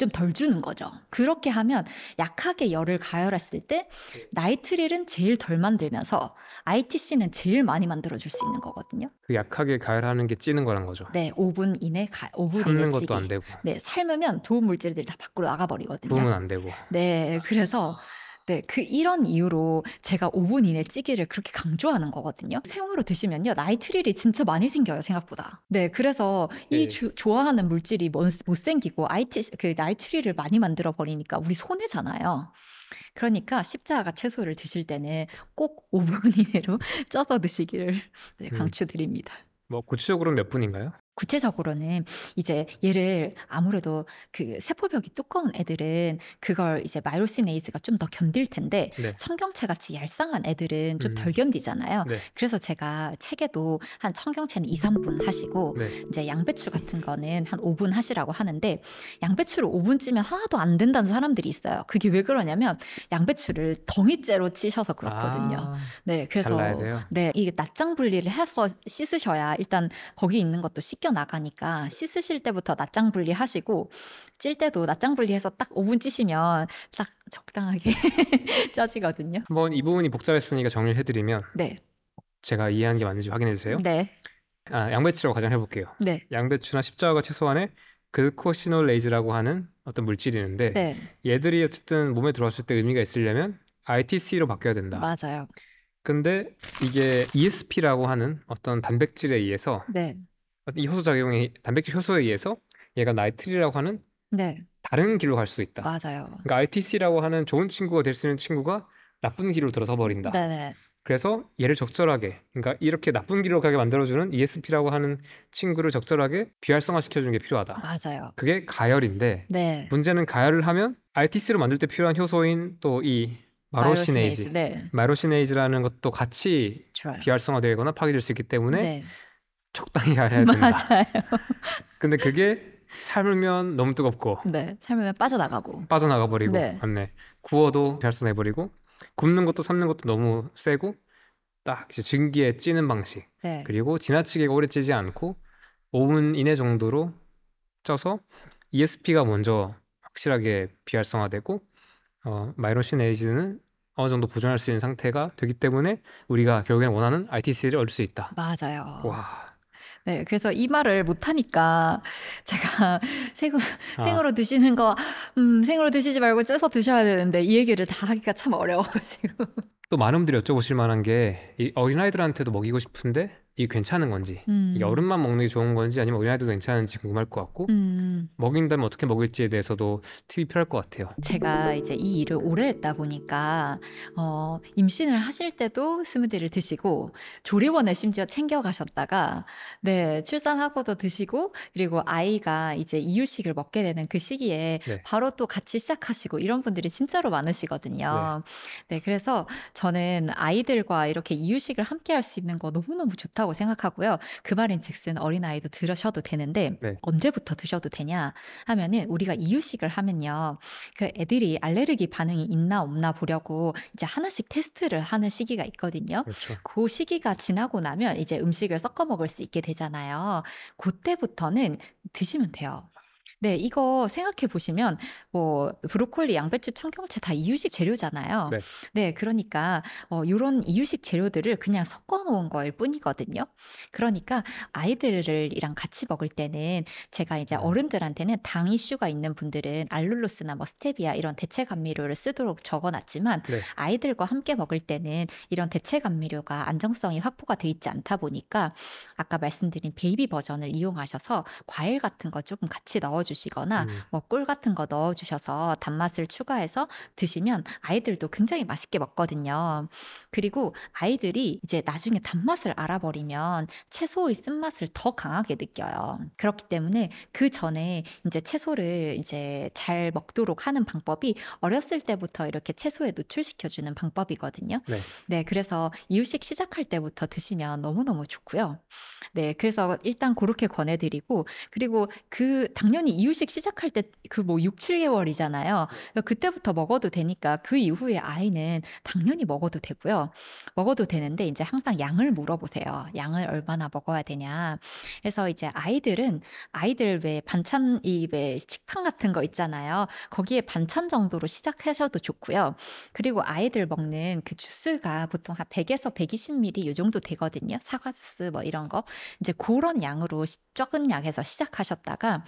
좀덜 주는 거죠. 그렇게 하면 약하게 열을 가열했을 때 나이트릴은 제일 덜 만들면서 ITC는 제일 많이 만들어줄 수 있는 거거든요. 그 약하게 가열하는 게 찌는 거란 거죠. 네, 5분 이내 가 5분 삶는 이내 찌기. 것도 안 되고. 네, 삶으면 좋은 물질들이 다 밖으로 나가버리거든요. 도움은 안 되고. 네, 그래서 아. 네, 그 이런 이유로 제가 5분 이내 찌기를 그렇게 강조하는 거거든요. 생으로 드시면요. 나이트릴이 진짜 많이 생겨요, 생각보다. 네, 그래서 이 네. 주, 좋아하는 물질이 못생기고 아이티, 그 나이트릴을 많이 만들어 버리니까 우리 손해잖아요. 그러니까 십자가 채소를 드실 때는 꼭 5분 *laughs* 이내로 *laughs* 쪄서 드시기를 네, 음. 강추드립니다. 음. 뭐 뭐구체적으로몇 분인가요? 구체적으로는 이제 얘를 아무래도 그 세포벽이 두꺼운 애들은 그걸 이제 마이로시네이즈가 좀 더 견딜 텐데 네. 청경채 같이 얄쌍한 애들은 좀덜 음. 견디잖아요. 네. 그래서 제가 책에도 한 청경채는 2, 3분 하시고 네. 이제 양배추 같은 거는 한 5분 하시라고 하는데 양배추를 5분 찌면 하나도 안 된다는 사람들이 있어요. 그게 왜 그러냐면 양배추를 덩이째로 치셔서 그렇거든요. 아, 네, 그래서 네, 이게 낱장 분리를 해서 씻으셔야 일단 거기 있는 것도 씻겨 빠져나가니까 씻으실 때부터 낮장 분리하시고 찔 때도 낮장 분리해서 딱 5분 찌시면 딱 적당하게 짜지거든요. *laughs* 한번 이 부분이 복잡했으니까 정리를 해드리면 네. 제가 이해한 게 맞는지 확인해 주세요. 네. 아, 양배추로 가정해 볼게요. 네. 양배추나 십자화가 채소 안에 글코시놀레이즈라고 하는 어떤 물질이 있는데 네. 얘들이 어쨌든 몸에 들어왔을 때 의미가 있으려면 ITC로 바뀌어야 된다. 맞아요. 근데 이게 ESP라고 하는 어떤 단백질에 의해서 네. 이 효소 작용이 단백질 효소에 의해서 얘가 나이트리라고 하는 네. 다른 길로 갈 수 있다. 맞아요. 그러니까 RTC라고 하는 좋은 친구가 될 수 있는 친구가 나쁜 길로 들어서 버린다. 네네. 그래서 얘를 적절하게 그러니까 이렇게 나쁜 길로 가게 만들어주는 ESP라고 하는 친구를 적절하게 비활성화시켜주는 게 필요하다. 맞아요. 그게 가열인데 네. 문제는 가열을 하면 RTC로 만들 때 필요한 효소인 또 이 마로시네이즈, 마로시네이즈 네. 마로시네이즈라는 것도 같이 좋아요. 비활성화되거나 파괴될 수 있기 때문에 네. 적당히 가려야 된다. *laughs* 맞아요. 근데 그게 삶으면 너무 뜨겁고 네 삶으면 빠져나가고 빠져나가 버리고 네. 맞네 구워도 결선해 버리고 굽는 것도 삶는 것도 너무 세고 딱 이제 증기에 찌는 방식 네. 그리고 지나치게 오래 찌지 않고 5분 이내 정도로 쪄서 ESP가 먼저 확실하게 비활성화되고 어, 마이로신 에이지는 어느 정도 보존할 수 있는 상태가 되기 때문에 우리가 결국엔 원하는 ITC를 얻을 수 있다. 맞아요. 와 네, 그래서 이 말을 못하니까 제가 *laughs* 생, 아. 생으로 드시는 거, 음, 생으로 드시지 말고 쪄서 드셔야 되는데 이 얘기를 다 하기가 참 어려워가지고. 또 많은 분들이 여쭤보실 만한 게 어린아이들한테도 먹이고 싶은데 이 괜찮은 건지 음. 이게 얼음만 먹는 게 좋은 건지 아니면 우리 아이도 괜찮은지 궁금할 것 같고 음. 음. 먹인다면 어떻게 먹일지에 대해서도 팁이 필요할 것 같아요. 제가 이제 이 일을 오래 했다 보니까 어, 임신을 하실 때도 스무디를 드시고 조리원에 심지어 챙겨 가셨다가 네 출산하고도 드시고 그리고 아이가 이제 이유식을 먹게 되는 그 시기에 네. 바로 또 같이 시작하시고 이런 분들이 진짜로 많으시거든요. 네, 네 그래서 저는 아이들과 이렇게 이유식을 함께 할 수 있는 거 너무너무 좋다. 좋다고 생각하고요. 그 말인즉슨 어린 아이도 들으셔도 되는데 네. 언제부터 드셔도 되냐 하면은 우리가 이유식을 하면요, 그 애들이 알레르기 반응이 있나 없나 보려고 이제 하나씩 테스트를 하는 시기가 있거든요. 그렇죠. 그 시기가 지나고 나면 이제 음식을 섞어 먹을 수 있게 되잖아요. 그때부터는 드시면 돼요. 네, 이거 생각해 보시면 뭐 브로콜리, 양배추, 청경채 다 이유식 재료잖아요. 네, 네 그러니까 어 요런 이유식 재료들을 그냥 섞어 놓은 거일 뿐이거든요. 그러니까 아이들이랑 을 같이 먹을 때는 제가 이제 네. 어른들한테는 당 이슈가 있는 분들은 알룰로스나 뭐 스테비아 이런 대체 감미료를 쓰도록 적어 놨지만 네. 아이들과 함께 먹을 때는 이런 대체 감미료가 안정성이 확보가 돼 있지 않다 보니까 아까 말씀드린 베이비 버전을 이용하셔서 과일 같은 거 조금 같이 넣어 주시거나 음. 뭐꿀 같은 거 넣어 주셔서 단맛을 추가해서 드시면 아이들도 굉장히 맛있게 먹거든요. 그리고 아이들이 이제 나중에 단맛을 알아버리면 채소의 쓴맛을 더 강하게 느껴요. 그렇기 때문에 그 전에 이제 채소를 이제 잘 먹도록 하는 방법이 어렸을 때부터 이렇게 채소에 노출시켜 주는 방법이거든요. 네. 네, 그래서 이유식 시작할 때부터 드시면 너무너무 좋고요. 네, 그래서 일단 그렇게 권해드리고 그리고 그 당연히 이유식 시작할 때 그 뭐 6, 7개월이잖아요. 그때부터 먹어도 되니까 그 이후에 아이는 당연히 먹어도 되고요. 먹어도 되는데 이제 항상 양을 물어보세요. 양을 얼마나 먹어야 되냐. 그래서 이제 아이들은 아이들 왜 반찬 이왜 식판 같은 거 있잖아요. 거기에 반찬 정도로 시작하셔도 좋고요. 그리고 아이들 먹는 그 주스가 보통 한 100에서 120ml 요 정도 되거든요. 사과 주스 뭐 이런 거. 이제 그런 양으로 적은 양에서 시작하셨다가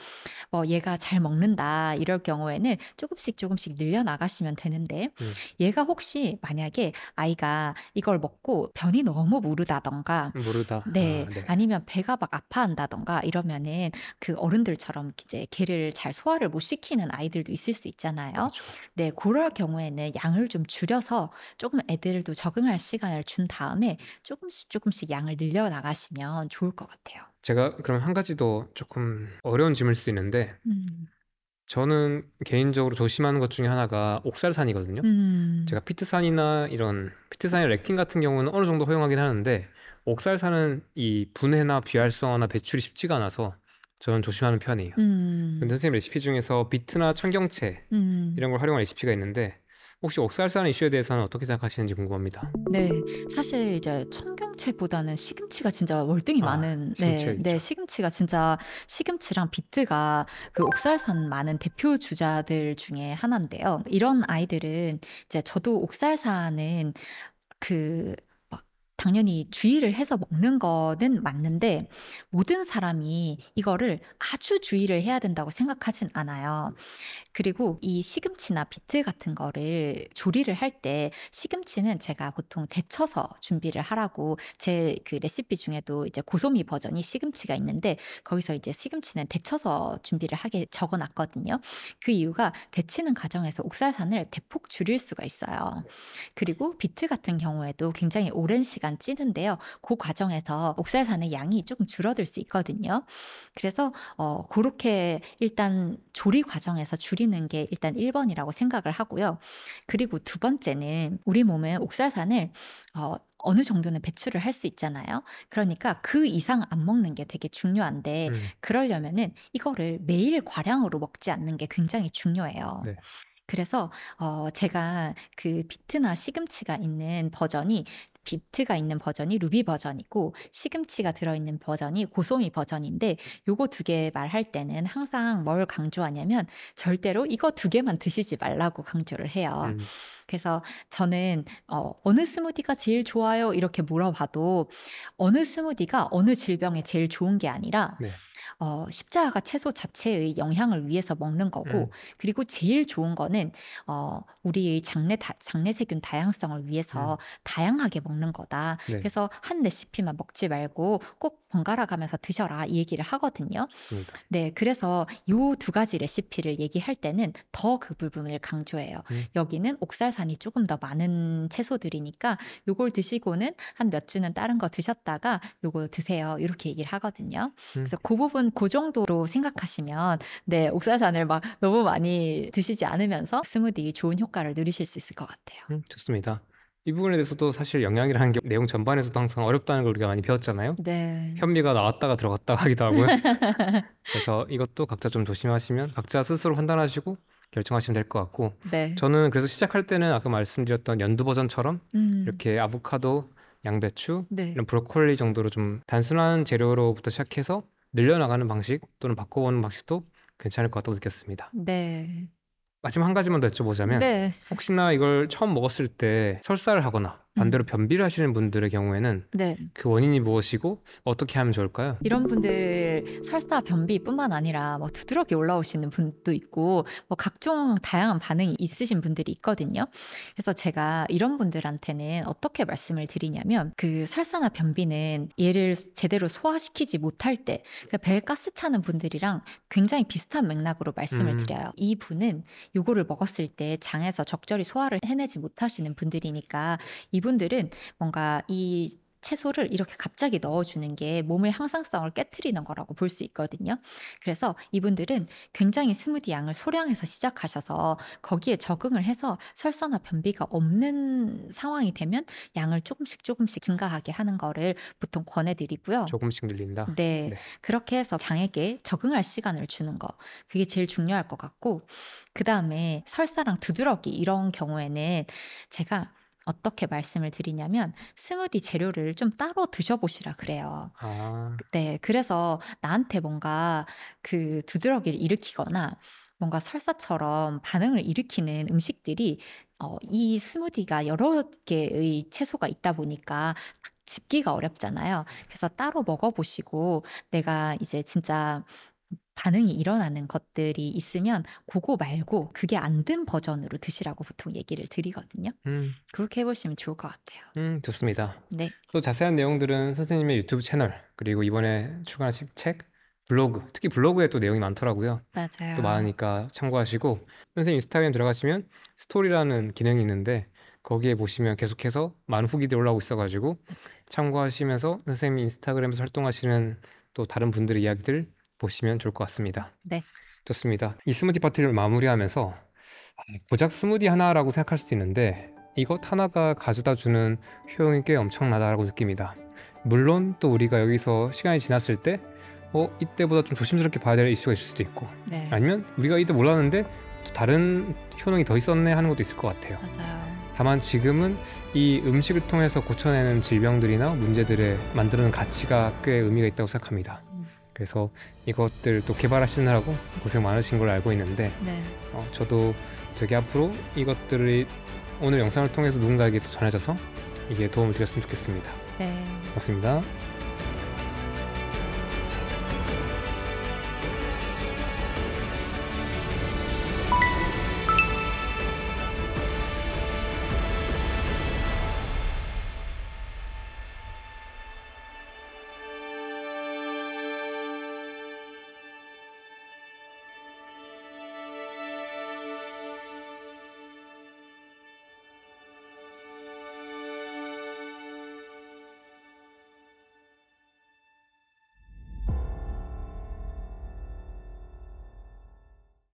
뭐 얘가 잘 먹는다 이럴 경우에는 조금씩 조금씩 늘려나가시면 되는데 음. 얘가 혹시 만약에 아이가 이걸 먹고 변이 너무 무르다던가 무르다. 네, 아, 네. 아니면 배가 막 아파한다던가 이러면은 그 어른들처럼 이제 개를 잘 소화를 못 시키는 아이들도 있을 수 있잖아요. 그렇죠. 네, 그럴 경우에는 양을 좀 줄여서 조금 애들도 적응할 시간을 준 다음에 조금씩 조금씩 양을 늘려 나가시면 좋을 것 같아요. 제가 그럼 한 가지 더 조금 어려운 질문일 수도 있는데 음. 저는 개인적으로 조심하는 것 중에 하나가 옥살산이거든요. 음. 제가 피트산이나 이런 피트산의 렉틴 같은 경우는 어느 정도 허용하긴 하는데 옥살산은 이 분해나 비활성화나 배출이 쉽지가 않아서 저는 조심하는 편이에요. 음. 근데 선생님 레시피 중에서 비트나 청경채 음. 이런 걸 활용한 레시피가 있는데 혹시 옥살산 이슈에 대해서는 어떻게 생각하시는지 궁금합니다. 네, 사실 이제 청경채보다는 시금치가 진짜 월등히 아, 많은 네, 네, 시금치가 진짜 시금치랑 비트가 그 옥살산 많은 대표 주자들 중에 하나인데요. 이런 아이들은 이제 저도 옥살산은 그 당연히 주의를 해서 먹는 거는 맞는데 모든 사람이 이거를 아주 주의를 해야 된다고 생각하진 않아요. 그리고 이 시금치나 비트 같은 거를 조리를 할 때 시금치는 제가 보통 데쳐서 준비를 하라고 제그 레시피 중에도 이제 고소미 버전이 시금치가 있는데 거기서 이제 시금치는 데쳐서 준비를 하게 적어 놨거든요. 그 이유가 데치는 과정에서 옥살산을 대폭 줄일 수가 있어요. 그리고 비트 같은 경우에도 굉장히 오랜 시간 만 찌는데요. 그 과정에서 옥살산의 양이 조금 줄어들 수 있거든요. 그래서 어 그렇게 일단 조리 과정에서 줄이는 게 일단 1번이라고 생각을 하고요. 그리고 두 번째는 우리 몸의 옥살산을 어 어느 정도는 배출을 할 수 있잖아요. 그러니까 그 이상 안 먹는 게 되게 중요한데 음. 그러려면은 이거를 매일 과량으로 먹지 않는 게 굉장히 중요해요. 네. 그래서 어 제가 그 비트나 시금치가 있는 버전이 비트가 있는 버전이 루비 버전이고 시금치가 들어있는 버전이 고소미 버전인데 요거 두 개 말할 때는 항상 뭘 강조하냐면 절대로 이거 두 개만 드시지 말라고 강조를 해요. 음. 그래서 저는 어, 어느 스무디가 제일 좋아요 이렇게 물어봐도 어느 스무디가 어느 질병에 제일 좋은 게 아니라 네. 어, 십자가 채소 자체의 영향을 위해서 먹는 거고 음. 그리고 제일 좋은 거는 어, 우리의 장내 다, 장내 세균 다양성을 위해서 음. 다양하게 먹는 거다. 네. 그래서 한 레시피만 먹지 말고 꼭 번갈아 가면서 드셔라 이 얘기를 하거든요. 맞습니다. 네, 그래서 요 두 가지 레시피를 얘기할 때는 더 그 부분을 강조해요. 음. 여기는 옥살산이 조금 더 많은 채소들이니까 요걸 드시고는 한 몇 주는 다른 거 드셨다가 요거 드세요. 이렇게 얘기를 하거든요. 음. 그래서 그 부분 그 정도로 생각하시면 네, 옥살산을 막 너무 많이 드시지 않으면서 스무디 좋은 효과를 누리실 수 있을 것 같아요. 음, 좋습니다. 이 부분에 대해서도 사실 영향이라는게 내용 전반에서도 항상 어렵다는 걸 우리가 많이 배웠잖아요. 네. 현미가 나왔다가 들어갔다가 하기도 하고요. *laughs* 그래서 이것도 각자 좀 조심하시면 각자 스스로 판단하시고 결정하시면 될 것 같고 네. 저는 그래서 시작할 때는 아까 말씀드렸던 연두 버전처럼 음. 이렇게 아보카도, 양배추, 네. 이런 브로콜리 정도로 좀 단순한 재료로부터 시작해서 늘려나가는 방식 또는 바꿔보는 방식도 괜찮을 것 같다고 느꼈습니다. 네. 마지막 한 가지만 더 여쭤보자면 네. 혹시나 이걸 처음 먹었을 때 설사를 하거나 반대로 음. 변비를 하시는 분들의 경우에는 네. 그 원인이 무엇이고 어떻게 하면 좋을까요? 이런 분들 설사 변비뿐만 아니라 뭐 두드러기 올라오시는 분도 있고 뭐 각종 다양한 반응이 있으신 분들이 있거든요. 그래서 제가 이런 분들한테는 어떻게 말씀을 드리냐면 그 설사나 변비는 얘를 제대로 소화시키지 못할 때 그러니까 배에 가스 차는 분들이랑 굉장히 비슷한 맥락으로 말씀을 음. 드려요. 이 분은 요거를 먹었을 때 장에서 적절히 소화를 해내지 못하시는 분들이니까 이 이분들은 뭔가 이 채소를 이렇게 갑자기 넣어주는 게 몸의 항상성을 깨뜨리는 거라고 볼 수 있거든요. 그래서 이분들은 굉장히 스무디 양을 소량해서 시작하셔서 거기에 적응을 해서 설사나 변비가 없는 상황이 되면 양을 조금씩 조금씩 증가하게 하는 거를 보통 권해드리고요. 조금씩 늘린다? 네. 네. 그렇게 해서 장에게 적응할 시간을 주는 거. 그게 제일 중요할 것 같고, 그 다음에 설사랑 두드러기 이런 경우에는 제가 어떻게 말씀을 드리냐면 스무디 재료를 좀 따로 드셔보시라 그래요. 아. 네, 그래서 나한테 뭔가 그 두드러기를 일으키거나 뭔가 설사처럼 반응을 일으키는 음식들이 어, 이 스무디가 여러 개의 채소가 있다 보니까 딱 집기가 어렵잖아요. 그래서 따로 먹어보시고 내가 이제 진짜 반응이 일어나는 것들이 있으면 그거 말고 그게 안 된 버전으로 드시라고 보통 얘기를 드리거든요. 음. 그렇게 해보시면 좋을 것 같아요. 음, 좋습니다. 네. 또 자세한 내용들은 선생님의 유튜브 채널 그리고 이번에 출간하신 책 블로그 특히 블로그에 또 내용이 많더라고요. 맞아요. 또 많으니까 참고하시고 선생님 인스타그램 들어가시면 스토리라는 기능이 있는데 거기에 보시면 계속해서 많은 후기들이 올라오고 있어가지고 참고하시면서 선생님 인스타그램에서 활동하시는 또 다른 분들의 이야기들 보시면 좋을 것 같습니다. 네. 좋습니다. 이 스무디 파티를 마무리하면서 아, 고작 스무디 하나라고 생각할 수도 있는데 이것 하나가 가져다 주는 효용이 꽤 엄청나다라고 느낍니다. 물론 또 우리가 여기서 시간이 지났을 때 어, 이때보다 좀 조심스럽게 봐야 될 이슈가 있을 수도 있고 네. 아니면 우리가 이때 몰랐는데 또 다른 효능이 더 있었네 하는 것도 있을 것 같아요. 맞아요. 다만 지금은 이 음식을 통해서 고쳐내는 질병들이나 문제들을 만드는 가치가 꽤 의미가 있다고 생각합니다. 그래서 이것들 또 개발하시느라고 고생 많으신 걸 알고 있는데 네. 어, 저도 되게 앞으로 이것들이 오늘 영상을 통해서 누군가에게 또 전해져서 이게 도움을 드렸으면 좋겠습니다. 네. 고맙습니다.